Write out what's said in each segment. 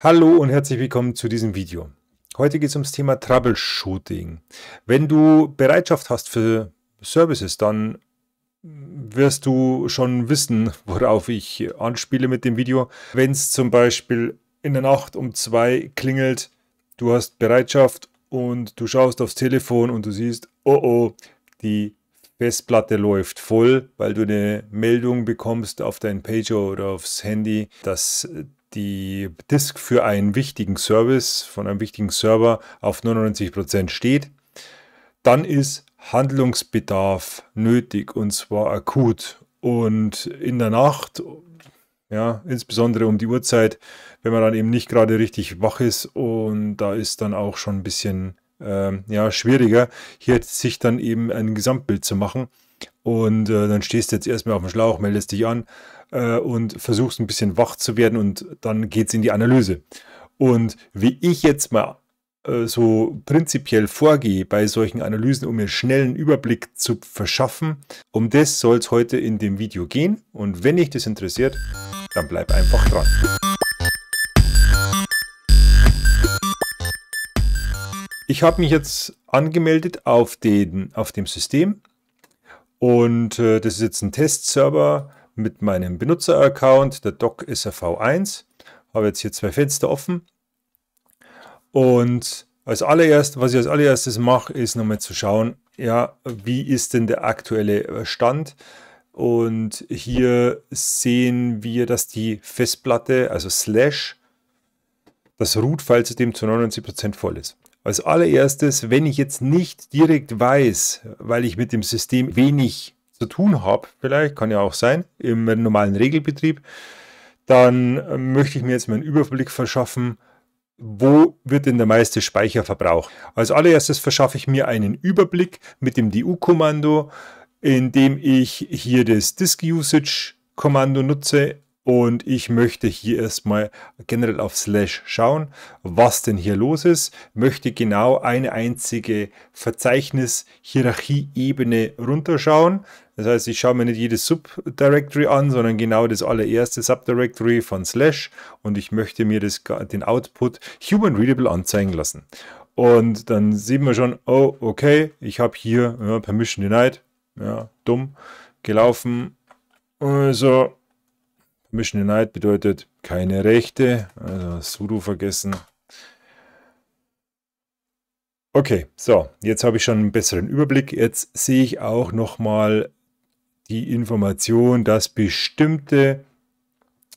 Hallo und herzlich willkommen zu diesem Video. Heute geht es ums Thema Troubleshooting. Wenn du Bereitschaft hast für Services, dann wirst du schon wissen, worauf ich anspiele mit dem Video. Wenn es zum Beispiel in der Nacht um zwei klingelt, du hast Bereitschaft und du schaust aufs Telefon und du siehst, oh oh, die Festplatte läuft voll, weil du eine Meldung bekommst auf dein Pager oder aufs Handy, dass die Disk für einen wichtigen Service von einem wichtigen Server auf 99% steht, dann ist Handlungsbedarf nötig und zwar akut. Und in der Nacht, ja, insbesondere um die Uhrzeit, wenn man dann eben nicht gerade richtig wach ist und da ist dann auch schon ein bisschen äh, ja, schwieriger, hier sich dann eben ein Gesamtbild zu machen. Und äh, dann stehst du jetzt erstmal auf dem Schlauch, meldest dich an, äh, und versuchst ein bisschen wach zu werden und dann geht es in die Analyse. Und wie ich jetzt mal äh, so prinzipiell vorgehe bei solchen Analysen, um mir schnell einen Überblick zu verschaffen, um das soll es heute in dem Video gehen. Und wenn dich das interessiert, dann bleib einfach dran. Ich habe mich jetzt angemeldet auf, den, auf dem System und äh, das ist jetzt ein Testserver mit meinem Benutzer-Account. Der Doc ist 1 Habe jetzt hier zwei Fenster offen. Und als allererstes, was ich als allererstes mache, ist nochmal zu schauen, ja, wie ist denn der aktuelle äh, Stand? Und hier sehen wir, dass die Festplatte, also slash, das Root-File-System zu 99% voll ist. Als allererstes, wenn ich jetzt nicht direkt weiß, weil ich mit dem System wenig zu tun habe, vielleicht, kann ja auch sein, im normalen Regelbetrieb, dann äh, möchte ich mir jetzt mal einen Überblick verschaffen, wo wird denn der meiste Speicher verbraucht. Als allererstes verschaffe ich mir einen Überblick mit dem DU-Kommando, indem ich hier das Disk Usage Kommando nutze und ich möchte hier erstmal generell auf Slash schauen, was denn hier los ist. Möchte genau eine einzige Verzeichnis-Hierarchie-Ebene runterschauen. Das heißt, ich schaue mir nicht jedes Subdirectory an, sondern genau das allererste Subdirectory von Slash und ich möchte mir das, den Output Human Readable anzeigen lassen. Und dann sieht man schon, oh, okay, ich habe hier ja, Permission Denied, ja, dumm, gelaufen. Also, Permission Denied bedeutet keine Rechte, also sudo vergessen. Okay, so, jetzt habe ich schon einen besseren Überblick. Jetzt sehe ich auch nochmal die Information, dass bestimmte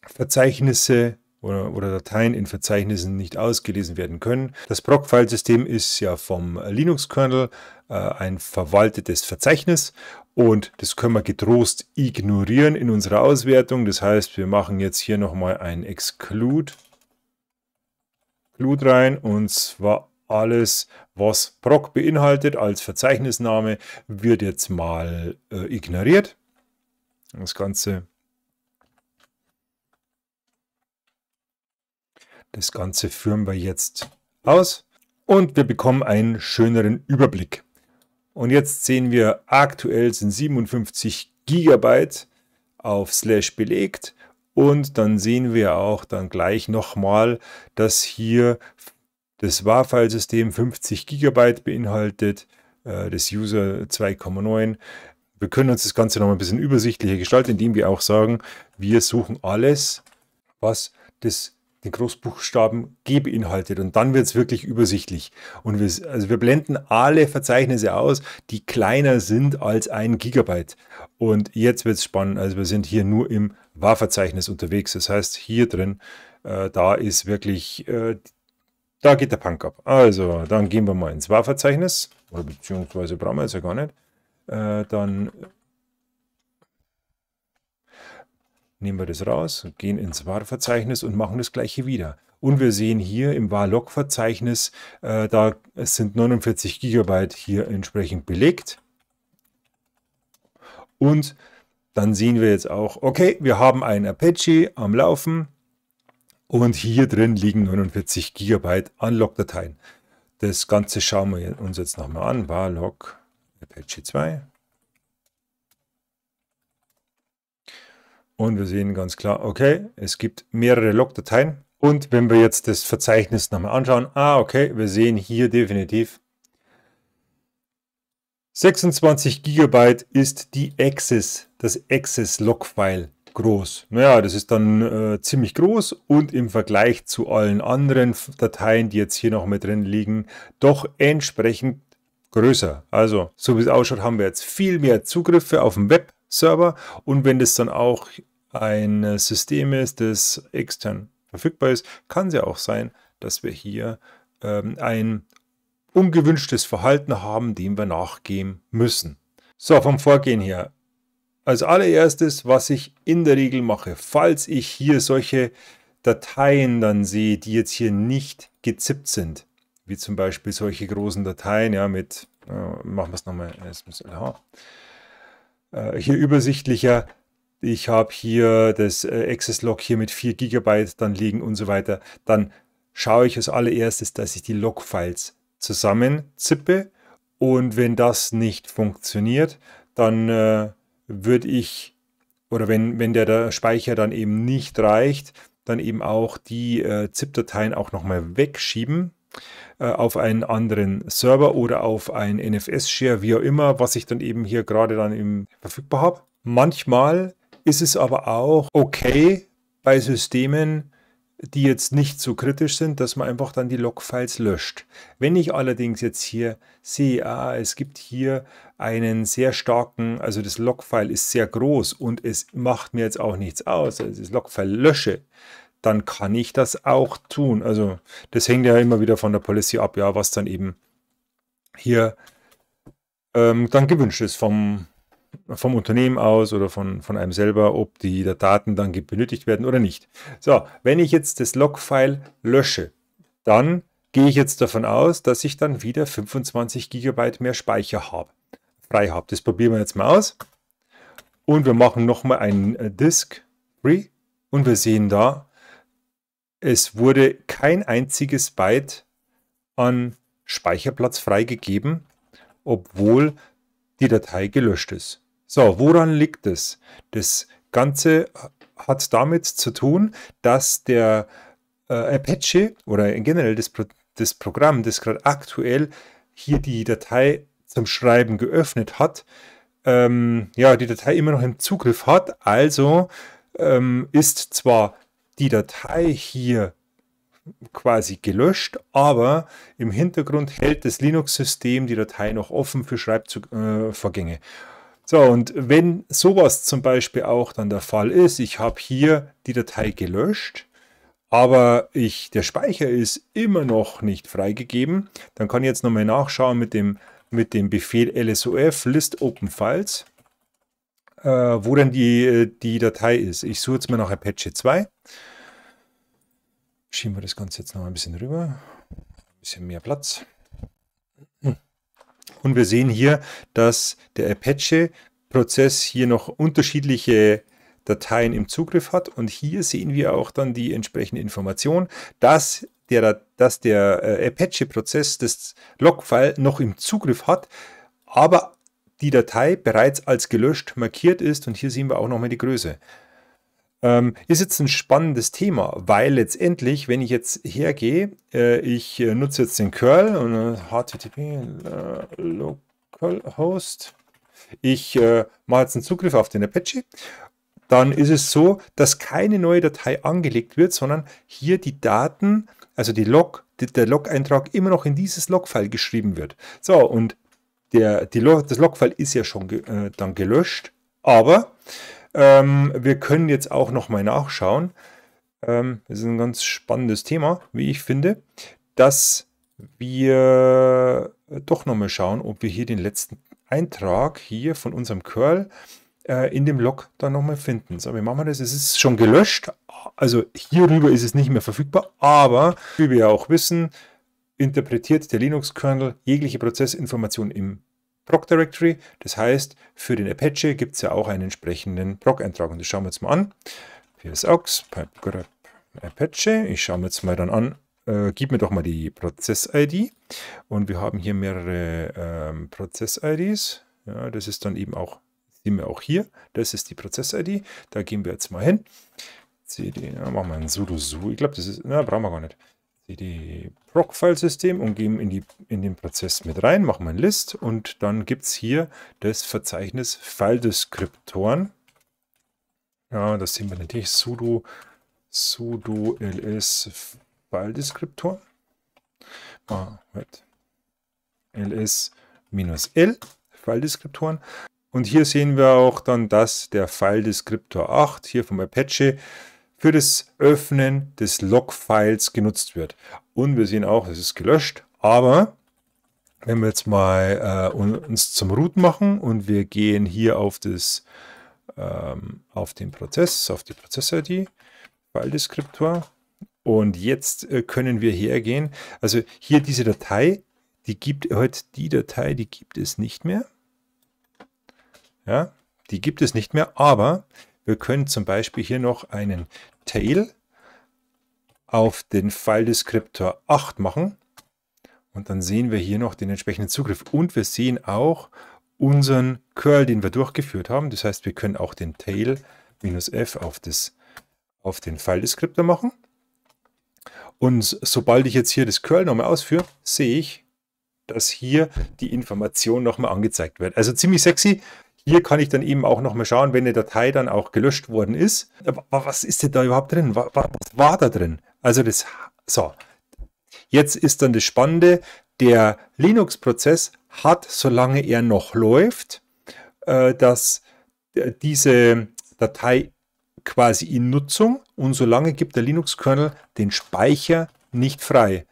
Verzeichnisse oder, oder Dateien in Verzeichnissen nicht ausgelesen werden können. Das PROC-Filesystem ist ja vom Linux-Kernel äh, ein verwaltetes Verzeichnis und das können wir getrost ignorieren in unserer Auswertung. Das heißt, wir machen jetzt hier nochmal ein Exclude Exclude rein und zwar alles, was PROC beinhaltet als Verzeichnisname, wird jetzt mal äh, ignoriert. Das Ganze Das Ganze führen wir jetzt aus und wir bekommen einen schöneren Überblick. Und jetzt sehen wir, aktuell sind 57 GB auf Slash belegt. Und dann sehen wir auch dann gleich nochmal, dass hier das war system 50 GB beinhaltet, äh, das User 2,9. Wir können uns das Ganze nochmal ein bisschen übersichtlicher gestalten, indem wir auch sagen, wir suchen alles, was das die Großbuchstaben G beinhaltet. Und dann wird es wirklich übersichtlich. Und wir, also wir blenden alle Verzeichnisse aus, die kleiner sind als ein Gigabyte. Und jetzt wird es spannend. Also wir sind hier nur im war unterwegs. Das heißt, hier drin, äh, da ist wirklich, äh, da geht der Punk ab. Also, dann gehen wir mal ins war Oder beziehungsweise brauchen wir es ja gar nicht. Äh, dann nehmen wir das raus, gehen ins Var-Verzeichnis und machen das gleiche wieder. Und wir sehen hier im var-log-Verzeichnis, äh, da sind 49 GB hier entsprechend belegt. Und dann sehen wir jetzt auch, okay, wir haben ein Apache am Laufen und hier drin liegen 49 GB an Log-Dateien. Das Ganze schauen wir uns jetzt nochmal an, var-log Apache 2. Und wir sehen ganz klar, okay, es gibt mehrere Logdateien. Und wenn wir jetzt das Verzeichnis nochmal anschauen, ah, okay, wir sehen hier definitiv 26 GB ist die Access, das Access-Log-File groß. Naja, das ist dann äh, ziemlich groß und im Vergleich zu allen anderen Dateien, die jetzt hier noch mit drin liegen, doch entsprechend größer. Also, so wie es ausschaut, haben wir jetzt viel mehr Zugriffe auf dem Web-Server und wenn das dann auch ein äh, System ist, das extern verfügbar ist, kann es ja auch sein, dass wir hier ähm, ein ungewünschtes Verhalten haben, dem wir nachgehen müssen. So, vom Vorgehen her. Als allererstes, was ich in der Regel mache, falls ich hier solche Dateien dann sehe, die jetzt hier nicht gezippt sind, wie zum Beispiel solche großen Dateien, ja, mit, äh, machen äh, wir es nochmal, äh, hier übersichtlicher, ich habe hier das äh, Access Log hier mit 4 GB dann liegen und so weiter, dann schaue ich als allererstes, dass ich die Log-Files zusammenzippe und wenn das nicht funktioniert, dann äh, würde ich, oder wenn, wenn der, der, Speicher dann eben nicht reicht, dann eben auch die äh, ZIP-Dateien auch nochmal wegschieben äh, auf einen anderen Server oder auf ein NFS-Share, wie auch immer, was ich dann eben hier gerade dann eben verfügbar habe. Manchmal ist es aber auch okay bei Systemen, die jetzt nicht so kritisch sind, dass man einfach dann die Logfiles löscht. Wenn ich allerdings jetzt hier sehe, ah, es gibt hier einen sehr starken, also das Logfile ist sehr groß und es macht mir jetzt auch nichts aus, also das Logfile lösche, dann kann ich das auch tun. Also das hängt ja immer wieder von der Policy ab, ja, was dann eben hier ähm, dann gewünscht ist vom vom Unternehmen aus oder von, von einem selber, ob die Daten dann benötigt werden oder nicht. So, wenn ich jetzt das Log-File lösche, dann gehe ich jetzt davon aus, dass ich dann wieder 25 GB mehr Speicher habe, frei habe. Das probieren wir jetzt mal aus. Und wir machen nochmal einen äh, Disk Free und wir sehen da, es wurde kein einziges Byte an Speicherplatz freigegeben, obwohl die Datei gelöscht ist. So, woran liegt es? Das Ganze hat damit zu tun, dass der äh, Apache oder generell das, Pro das Programm, das gerade aktuell hier die Datei zum Schreiben geöffnet hat, ähm, ja, die Datei immer noch im Zugriff hat. Also ähm, ist zwar die Datei hier quasi gelöscht, aber im Hintergrund hält das Linux-System die Datei noch offen für Schreibvorgänge. so, und wenn sowas zum Beispiel auch dann der Fall ist, ich habe hier die Datei gelöscht, aber ich, der Speicher ist immer noch nicht freigegeben, dann kann ich jetzt nochmal nachschauen mit dem, mit dem Befehl lsof list open files, äh, wo dann die, äh, die Datei ist. Ich suche jetzt mal nach Apache 2 Schieben wir das Ganze jetzt noch ein bisschen rüber. Ein bisschen mehr Platz. Hm. Und wir sehen hier, dass der Apache-Prozess hier noch unterschiedliche Dateien im Zugriff hat. Und hier sehen wir auch dann die entsprechende Information, dass der, dass der äh, Apache-Prozess das Log-File noch im Zugriff hat, aber die Datei bereits als gelöscht markiert ist. Und hier sehen wir auch nochmal die Größe. Ähm, ist jetzt ein spannendes Thema, weil letztendlich, wenn ich jetzt hergehe, äh, ich äh, nutze jetzt den Curl und äh, HTTP äh, localhost. Ich äh, mache jetzt einen Zugriff auf den Apache. Dann ist es so, dass keine neue Datei angelegt wird, sondern hier die Daten, also die Log, die, der Log-Eintrag immer noch in dieses Log-File geschrieben wird. So, und der, die Log, das Log-File ist ja schon ge, äh, dann gelöscht, aber ähm, wir können jetzt auch nochmal nachschauen. Ähm, das ist ein ganz spannendes Thema, wie ich finde, dass wir doch nochmal schauen, ob wir hier den letzten Eintrag hier von unserem Curl äh, in dem Log dann nochmal finden. So, wie machen wir das? Es ist schon gelöscht. Also hierüber ist es nicht mehr verfügbar, aber wie wir ja auch wissen, interpretiert der Linux-Kernel jegliche Prozessinformation im Proc Directory. Das heißt, für den Apache gibt es ja auch einen entsprechenden Proc-Eintrag. Und das schauen wir jetzt mal an. Hier ist aux, pipe Apache. Ich schaue mir jetzt mal dann an, äh, gib mir doch mal die Prozess-ID. Und wir haben hier mehrere ähm, Prozess-IDs. Ja, das ist dann eben auch, sehen wir auch hier, das ist die Prozess-ID. Da gehen wir jetzt mal hin. CD, ja, machen wir ein sudo su. Ich glaube, das ist, na, brauchen wir gar nicht die Proc-File-System und geben in, die, in den Prozess mit rein, machen wir ein List und dann gibt es hier das Verzeichnis File-Deskriptoren. Ja, das sehen wir natürlich sudo, sudo ls File-Deskriptor. Ah, right. ls-l File-Deskriptoren. Und hier sehen wir auch dann, dass der File-Deskriptor 8 hier vom Apache für das Öffnen des Log-Files genutzt wird. Und wir sehen auch, es ist gelöscht, aber wenn wir jetzt mal äh, uns zum Root machen und wir gehen hier auf das ähm, auf den Prozess, auf die Prozess-ID, File-Deskriptor und jetzt äh, können wir hergehen. Also hier diese Datei, die gibt heute die Datei, die gibt es nicht mehr. Ja, die gibt es nicht mehr, aber wir können zum Beispiel hier noch einen Tail auf den file descriptor 8 machen. Und dann sehen wir hier noch den entsprechenden Zugriff. Und wir sehen auch unseren Curl, den wir durchgeführt haben. Das heißt, wir können auch den Tail-F auf, auf den file descriptor machen. Und sobald ich jetzt hier das Curl nochmal ausführe, sehe ich, dass hier die Information nochmal angezeigt wird. Also ziemlich sexy. Hier kann ich dann eben auch nochmal schauen, wenn eine Datei dann auch gelöscht worden ist. Was ist denn da überhaupt drin? Was, was war da drin? Also das, so. Jetzt ist dann das Spannende, der Linux-Prozess hat, solange er noch läuft, äh, dass äh, diese Datei quasi in Nutzung und solange gibt der Linux-Kernel den Speicher nicht frei.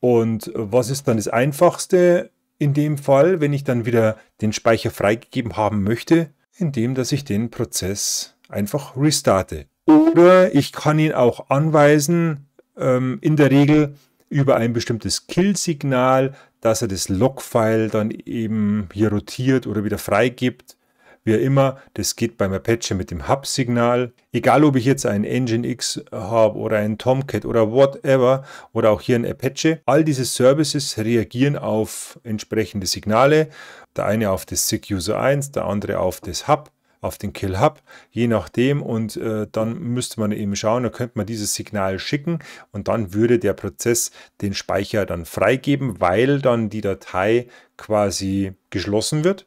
Und äh, was ist dann das Einfachste? in dem Fall, wenn ich dann wieder den Speicher freigegeben haben möchte, indem dass ich den Prozess einfach restarte. Oder ich kann ihn auch anweisen, ähm, in der Regel über ein bestimmtes Kill-Signal, dass er das Log-File dann eben hier rotiert oder wieder freigibt wie immer. Das geht beim Apache mit dem Hub-Signal. Egal, ob ich jetzt einen Nginx habe oder einen Tomcat oder whatever oder auch hier ein Apache, all diese Services reagieren auf entsprechende Signale. Der eine auf das SIG User 1, der andere auf das Hub auf den Kill Hub, je nachdem. Und äh, dann müsste man eben schauen, da könnte man dieses Signal schicken und dann würde der Prozess den Speicher dann freigeben, weil dann die Datei quasi geschlossen wird.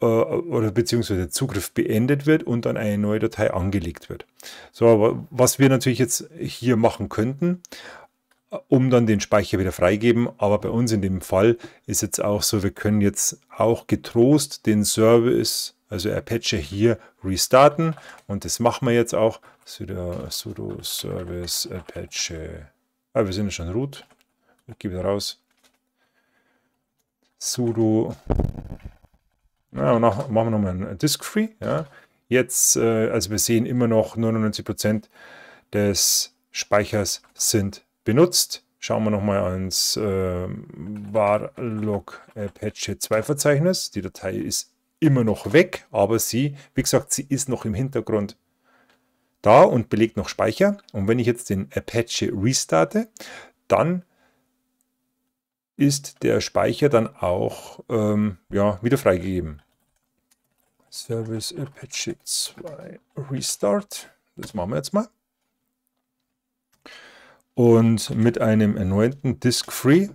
Äh, oder beziehungsweise Zugriff beendet wird und dann eine neue Datei angelegt wird. So, aber was wir natürlich jetzt hier machen könnten, äh, um dann den Speicher wieder freigeben, aber bei uns in dem Fall ist jetzt auch so, wir können jetzt auch getrost den Service, also Apache hier restarten und das machen wir jetzt auch. Sudo, sudo service Apache, ah, wir sind ja schon root, ich gebe raus, sudo ja, und auch machen wir nochmal einen Disk Free. Ja. Jetzt, äh, also wir sehen immer noch 99% des Speichers sind benutzt. Schauen wir nochmal ans äh, varlog Apache 2 Verzeichnis. Die Datei ist immer noch weg, aber sie, wie gesagt, sie ist noch im Hintergrund da und belegt noch Speicher. Und wenn ich jetzt den Apache restarte, dann ist der Speicher dann auch ähm, ja, wieder freigegeben. Service Apache 2 Restart. Das machen wir jetzt mal. Und mit einem erneuten Disk Free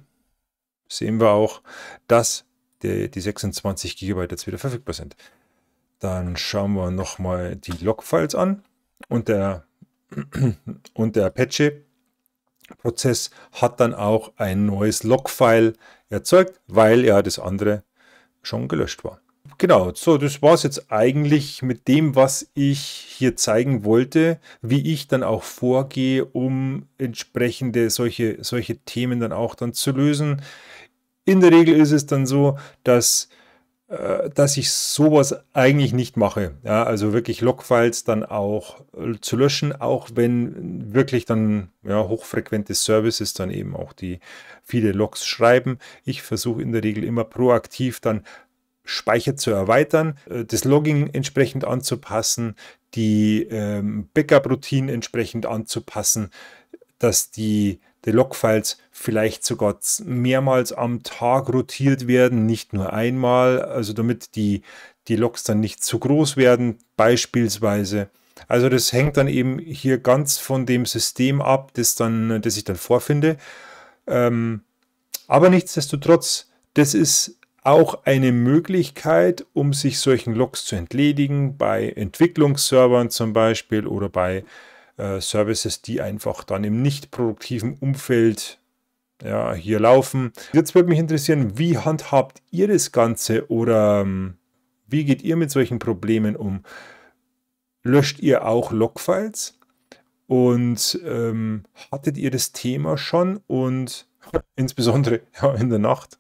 sehen wir auch, dass die, die 26 GB jetzt wieder verfügbar sind. Dann schauen wir nochmal die Logfiles an und der, und der Apache Prozess hat dann auch ein neues Logfile erzeugt, weil ja das andere schon gelöscht war. Genau, so das war es jetzt eigentlich mit dem, was ich hier zeigen wollte, wie ich dann auch vorgehe, um entsprechende solche, solche Themen dann auch dann zu lösen. In der Regel ist es dann so, dass, äh, dass ich sowas eigentlich nicht mache. Ja, also wirklich Logfiles dann auch äh, zu löschen, auch wenn wirklich dann ja, hochfrequente Services dann eben auch die viele Logs schreiben. Ich versuche in der Regel immer proaktiv dann Speicher zu erweitern, äh, das Logging entsprechend anzupassen, die ähm, backup routine entsprechend anzupassen, dass die, die Logfiles vielleicht sogar mehrmals am Tag rotiert werden, nicht nur einmal, also damit die, die Logs dann nicht zu groß werden, beispielsweise. Also das hängt dann eben hier ganz von dem System ab, das, dann, das ich dann vorfinde. Ähm, aber nichtsdestotrotz, das ist auch eine Möglichkeit, um sich solchen Logs zu entledigen, bei Entwicklungsservern zum Beispiel oder bei äh, Services, die einfach dann im nicht produktiven Umfeld ja, hier laufen. Jetzt würde mich interessieren, wie handhabt ihr das Ganze oder ähm, wie geht ihr mit solchen Problemen um? Löscht ihr auch Logfiles? Und ähm, hattet ihr das Thema schon und Insbesondere ja, in der Nacht.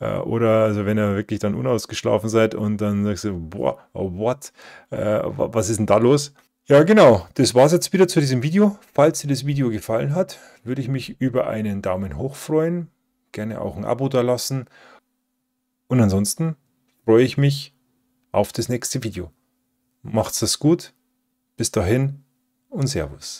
Äh, oder also wenn ihr wirklich dann unausgeschlafen seid und dann sagst du, boah, oh, what? Äh, was ist denn da los? Ja, genau. Das war's jetzt wieder zu diesem Video. Falls dir das Video gefallen hat, würde ich mich über einen Daumen hoch freuen. Gerne auch ein Abo da lassen. Und ansonsten freue ich mich auf das nächste Video. Macht's das gut. Bis dahin und Servus.